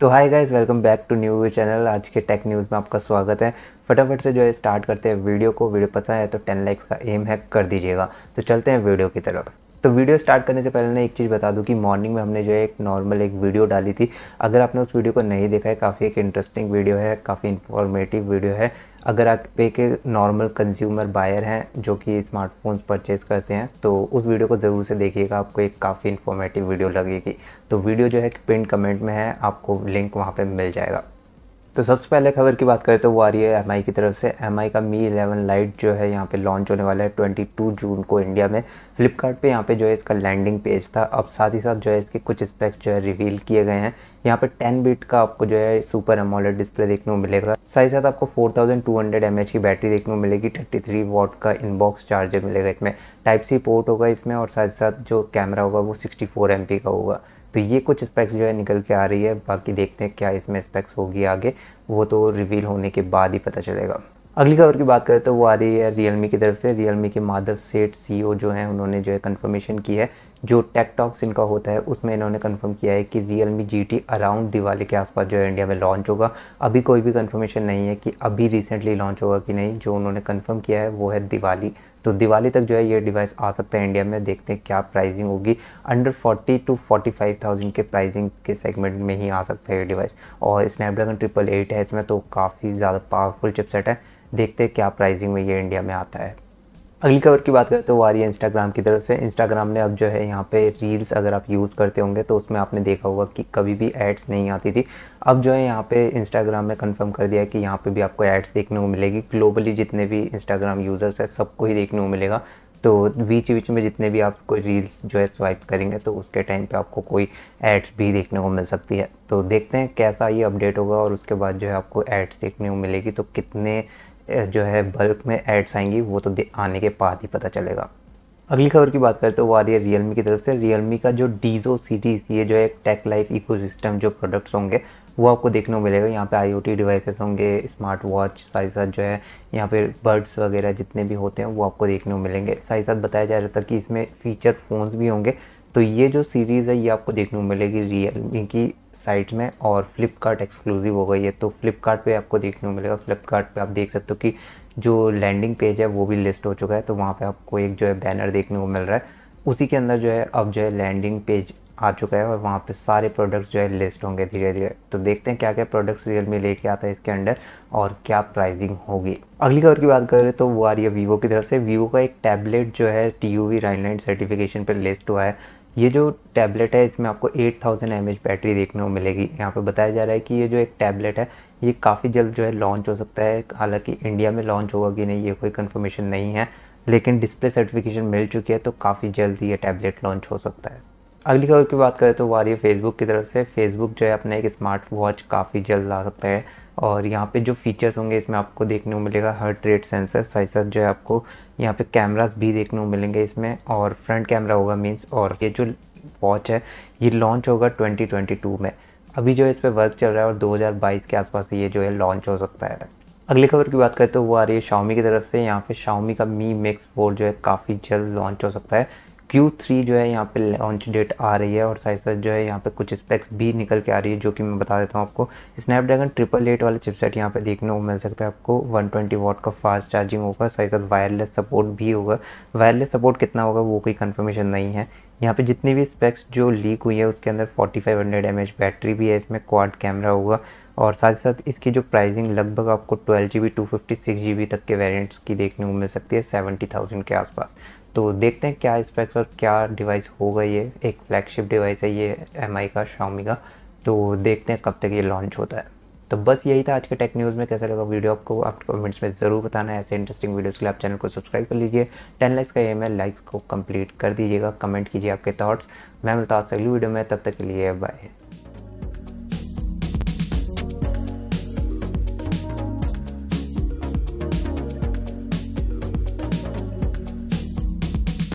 तो hi guys welcome back to new channel आज के टेक न्यूज़ में आपका स्वागत है फटाफट से जो है स्टार्ट करते हैं वीडियो को वीडियो पसंद है तो 10 लाइक्स का एम है कर दीजिएगा तो चलते हैं वीडियो की तरफ तो वीडियो स्टार्ट करने से पहले मैं एक चीज़ बता दूं कि मॉर्निंग में हमने जो है एक नॉर्मल एक वीडियो डाली थी अगर आपने उस वीडियो को नहीं देखा है काफ़ी एक इंटरेस्टिंग वीडियो है काफ़ी इन्फॉर्मेटिव वीडियो है अगर आप एक नॉर्मल कंज्यूमर बायर हैं जो कि स्मार्टफोन्स परचेज़ करते हैं तो उस वीडियो को ज़रूर से देखिएगा आपको एक काफ़ी इन्फॉर्मेटिव वीडियो लगेगी तो वीडियो जो है पिन कमेंट में है आपको लिंक वहाँ पर मिल जाएगा तो सबसे पहले खबर की बात करें तो वो आ रही है एम की तरफ से एम का मी इलेवन लाइट जो है यहाँ पे लॉन्च होने वाला है 22 जून को इंडिया में फ्लिपकार्ट पे यहाँ पे जो है इसका लैंडिंग पेज था अब साथ ही साथ जो है इसके कुछ स्पेक्स जो है रिवील किए गए हैं यहाँ पे 10 बिट का आपको जो है सुपर एमोलेट डिस्प्ले देखने को मिलेगा साथ ही साथ आपको 4200 थाउजेंड की बैटरी देखने को मिलेगी 33 वॉट का इनबॉक्स चार्जर मिलेगा इसमें टाइप सी पोर्ट होगा इसमें और साथ ही साथ जो कैमरा होगा वो 64 एमपी का होगा तो ये कुछ स्पेक्स जो है निकल के आ रही है बाकी देखते हैं क्या इसमें स्पेक्स होगी आगे वो तो रिवील होने के बाद ही पता चलेगा अगली खबर की बात करें तो वो आ रही है रियलमी की तरफ से रियलमी के माधव सेठ सी e जो हैं उन्होंने जो है कंफर्मेशन की है जो टेकटॉक्स इनका होता है उसमें इन्होंने कंफर्म किया है कि Realme G T around Diwali के आसपास जो है इंडिया में लॉन्च होगा अभी कोई भी कंफर्मेशन नहीं है कि अभी रिसेंटली लॉन्च होगा कि नहीं जो उन्होंने कंफर्म किया है वो है दिवाली तो दिवाली तक जो है ये डिवाइस आ सकता है इंडिया में देखते हैं क्या प्राइसिंग होगी under forty two forty five thousand के प्राइसिंग के सेगमेंट में ही आ सकता है ये डिवाइस और स्नैपड्रैगन ट्रिपल एट है इसमें तो काफ़ी ज़्यादा पावरफुल चिपसेट है देखते हैं क्या प्राइसिंग में ये इंडिया में आता है अगली खबर की बात करें तो वो आ रही है इंस्टाग्राम की तरफ से इंस्टाग्राम ने अब जो है यहाँ पे रील्स अगर आप यूज़ करते होंगे तो उसमें आपने देखा होगा कि कभी भी एड्स नहीं आती थी अब जो है यहाँ पे इंस्टाग्राम ने कंफर्म कर दिया है कि यहाँ पे भी आपको एड्स देखने को मिलेगी ग्लोबली जितने भी इंस्टाग्राम यूज़र्स हैं सबको ही देखने को मिलेगा तो बीच बीच में जितने भी आप कोई रील्स जो है स्वाइप करेंगे तो उसके टाइम पे आपको कोई एड्स भी देखने को मिल सकती है तो देखते हैं कैसा ये अपडेट होगा और उसके बाद जो है आपको एड्स देखने को मिलेगी तो कितने जो है बल्क में एड्स आएंगी वो तो आने के बाद ही पता चलेगा अगली खबर की बात करें तो वो आ रही है रियल की तरफ से रियल का जो डीजो सीरीज़ ये जो है टेक लाइफ इको जो प्रोडक्ट्स होंगे वो आपको देखने को मिलेगा यहाँ पे आईओटी डिवाइसेस होंगे स्मार्ट वॉच साथ साथ जो है यहाँ पे बर्ड्स वगैरह जितने भी होते हैं वो आपको देखने को मिलेंगे साथ साथ बताया जा रहा था कि इसमें फीचर फ़ोन्स भी होंगे तो ये जो सीरीज़ है ये आपको देखने को मिलेगी रियल की साइट में और फ्लिपकार्ट एक्सक्लूसिव हो गई है तो फ्लिपकार्ट पे आपको देखने को मिलेगा फ्लिपकार्ट पे आप देख सकते हो कि जो लैंडिंग पेज है वो भी लिस्ट हो चुका है तो वहाँ पे आपको एक जो है बैनर देखने को मिल रहा है उसी के अंदर जो है अब जो है लैंडिंग पेज आ चुका है और वहाँ पे सारे प्रोडक्ट्स जो है लिस्ट होंगे धीरे धीरे तो देखते हैं क्या क्या प्रोडक्ट्स रियल में लेके आता है इसके अंडर और क्या प्राइसिंग होगी अगली खबर की बात करें तो वो आ रही है वीवो की तरफ से वीवो का एक टैबलेट जो है टी यू वी सर्टिफिकेशन पर लिस्ट हुआ है ये जो टैबलेट है इसमें आपको 8000 थाउजेंड बैटरी देखने को मिलेगी यहाँ पे बताया जा रहा है कि ये जो एक टैबलेट है ये काफ़ी जल्द जो है लॉन्च हो सकता है हालांकि इंडिया में लॉन्च होगा कि नहीं ये कोई कंफर्मेशन नहीं है लेकिन डिस्प्ले सर्टिफिकेशन मिल चुकी है तो काफ़ी जल्द ये टैबलेट लॉन्च हो सकता है अगली खबर की बात करें तो वो आ रही है फेसबुक की तरफ से फेसबुक जो है अपना एक स्मार्ट वॉच काफ़ी जल्द ला सकता है और यहाँ पे जो फीचर्स होंगे इसमें आपको देखने को मिलेगा हर ट्रेड सेंसर साथ साथ जो है आपको यहाँ पे कैमरास भी देखने को मिलेंगे इसमें और फ्रंट कैमरा होगा मीन्स और ये जो वॉच है ये लॉन्च होगा 2022 में अभी जो है इस पर वर्क चल रहा है और 2022 के आसपास ये जो है लॉन्च हो सकता है अगली खबर की बात करें तो वो आ रही है शाओमी की तरफ से यहाँ पे शाओमी का मी मिक्स फोर जो है काफ़ी जल्द लॉन्च हो सकता है Q3 जो है यहाँ पे लॉन्च डेट आ रही है और साथ साथ जो है यहाँ पे कुछ स्पेक्स भी निकल के आ रही है जो कि मैं बता देता हूँ आपको स्नैपड्रैगन ट्रिपल एट वाला चिपसेट यहाँ पे देखने को मिल सकता है आपको 120 ट्वेंटी वॉट का फास्ट चार्जिंग होगा साथ साथ वायरलेस सपोर्ट भी होगा वायरलेस सपोर्ट कितना होगा वो कोई कन्फर्मेशन नहीं है यहाँ पे जितनी भी स्पेक्स जो लीक हुई है उसके अंदर 4500 फाइव बैटरी भी है इसमें क्वाड कैमरा होगा और साथ ही साथ इसकी जो प्राइसिंग लगभग आपको twelve G B to fifty six G B तक के वेरियंट्स की देखने को मिल सकती है सेवेंटी थाउजेंड के आसपास तो देखते हैं क्या इस और पर क्या डिवाइस होगा ये एक फ्लैगशिप डिवाइस है ये एम का शाउमी का तो देखते हैं कब तक ये लॉन्च होता है तो बस यही था आज के टेक न्यूज़ में कैसा लगा वीडियो आपको आप कमेंट्स में ज़रूर बताना है ऐसे इंटरेस्टिंग वीडियोस के लिए आप चैनल को सब्सक्राइब कर लीजिए टेन लाइक्स का एम है लाइक्स को कंप्लीट कर दीजिएगा कमेंट कीजिए आपके थॉट्स मैं मिलता हूँ अगली वीडियो में तब तक के लिए बाय